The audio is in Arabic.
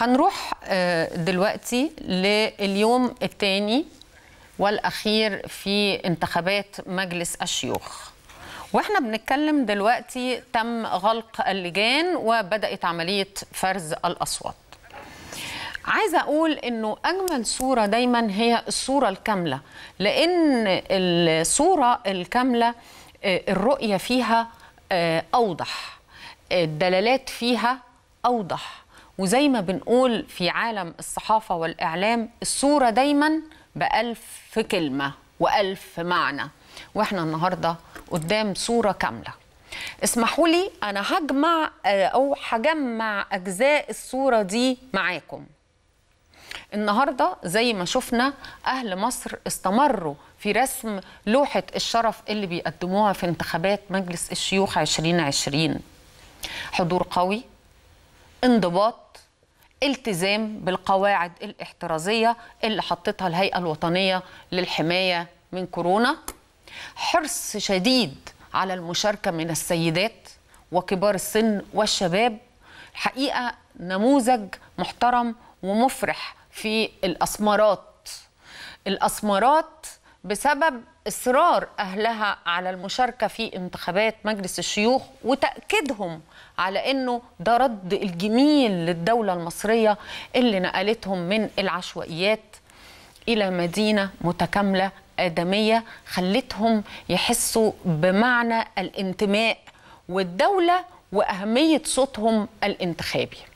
هنروح آه، دلوقتي لليوم الثاني والاخير في انتخابات مجلس الشيوخ واحنا بنتكلم دلوقتي تم غلق اللجان وبدات عمليه فرز الاصوات عايزه اقول انه اجمل صوره دايما هي الصوره الكامله لان الصوره الكامله آه، الرؤيه فيها آه، اوضح الدلالات فيها اوضح وزي ما بنقول في عالم الصحافة والإعلام الصورة دايما بألف كلمة وألف معنى وإحنا النهاردة قدام صورة كاملة اسمحوا لي أنا هجمع آه، أو هجمع أجزاء الصورة دي معاكم النهاردة زي ما شفنا أهل مصر استمروا في رسم لوحة الشرف اللي بيقدموها في انتخابات مجلس الشيوخ 2020 حضور قوي انضباط التزام بالقواعد الاحترازية اللي حطتها الهيئة الوطنية للحماية من كورونا حرص شديد على المشاركة من السيدات وكبار السن والشباب حقيقه نموذج محترم ومفرح في الأسمارات الأسمارات بسبب اصرار اهلها على المشاركه في انتخابات مجلس الشيوخ وتاكيدهم على انه ده رد الجميل للدوله المصريه اللي نقلتهم من العشوائيات الى مدينه متكامله ادميه خلتهم يحسوا بمعنى الانتماء والدوله واهميه صوتهم الانتخابي